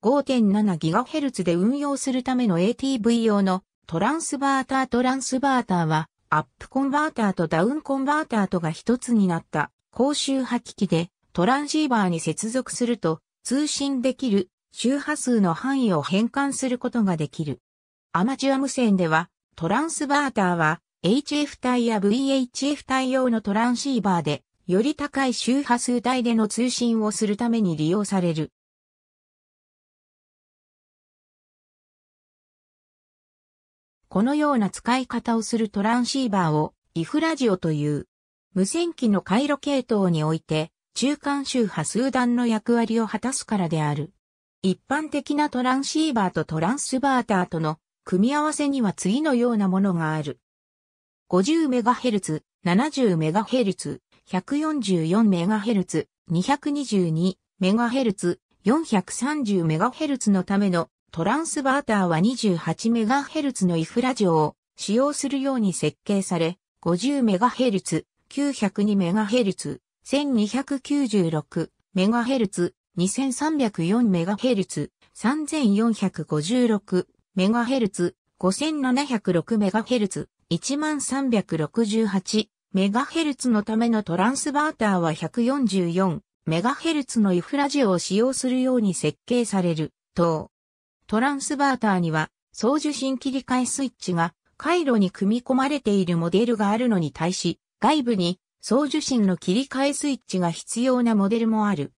5.7GHz で運用するための ATV 用のトランスバータートランスバーターはアップコンバーターとダウンコンバーターとが一つになった高周波機器でトランシーバーに接続すると通信できる周波数の範囲を変換することができる。アマチュア無線ではトランスバーターは HF 帯や VHF 帯用のトランシーバーでより高い周波数帯での通信をするために利用される。このような使い方をするトランシーバーをイフラジオという。無線機の回路系統において中間周波数段の役割を果たすからである。一般的なトランシーバーとトランスバーターとの組み合わせには次のようなものがある。50MHz、70MHz、144MHz、222MHz、430MHz のためのトランスバーターは 28MHz のイフラジオを使用するように設計され、50MHz、902MHz、1296MHz、2304MHz、3456MHz、5706MHz、1368MHz のためのトランスバーターは 144MHz のイフラジオを使用するように設計される。等トランスバーターには送受信切り替えスイッチが回路に組み込まれているモデルがあるのに対し、外部に送受信の切り替えスイッチが必要なモデルもある。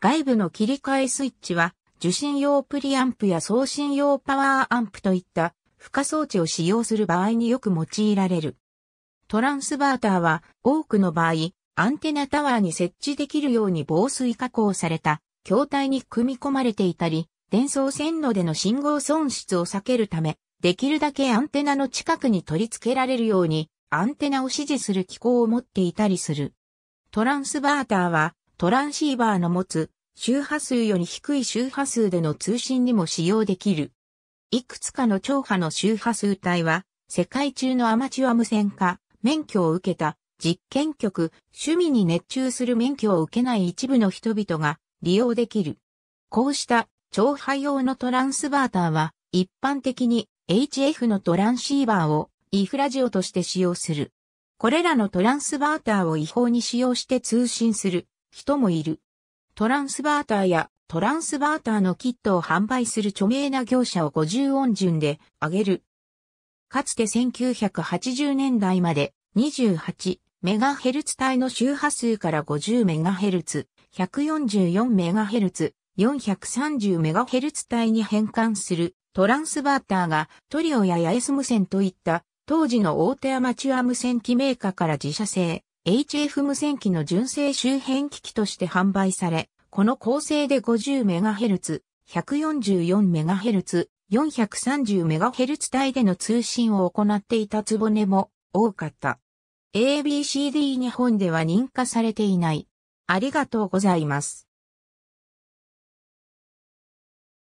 外部の切り替えスイッチは受信用プリアンプや送信用パワーアンプといった負荷装置を使用する場合によく用いられる。トランスバーターは多くの場合、アンテナタワーに設置できるように防水加工された筐体に組み込まれていたり、伝送線路での信号損失を避けるため、できるだけアンテナの近くに取り付けられるように、アンテナを支持する機構を持っていたりする。トランスバーターは、トランシーバーの持つ周波数より低い周波数での通信にも使用できる。いくつかの超波の周波数帯は、世界中のアマチュア無線化、免許を受けた、実験局、趣味に熱中する免許を受けない一部の人々が利用できる。こうした超費用のトランスバーターは、一般的に HF のトランシーバーをイフラジオとして使用する。これらのトランスバーターを違法に使用して通信する人もいる。トランスバーターやトランスバーターのキットを販売する著名な業者を50音順で挙げる。かつて1980年代まで28メガヘルツ帯の周波数から50メガヘルツ、144メガヘルツ、430MHz 帯に変換するトランスバーターがトリオや八重洲無線といった当時の大手アマチュア無線機メーカーから自社製 HF 無線機の純正周辺機器として販売され、この構成で 50MHz、144MHz、430MHz 帯での通信を行っていたつぼねも多かった。ABCD 日本では認可されていない。ありがとうございます。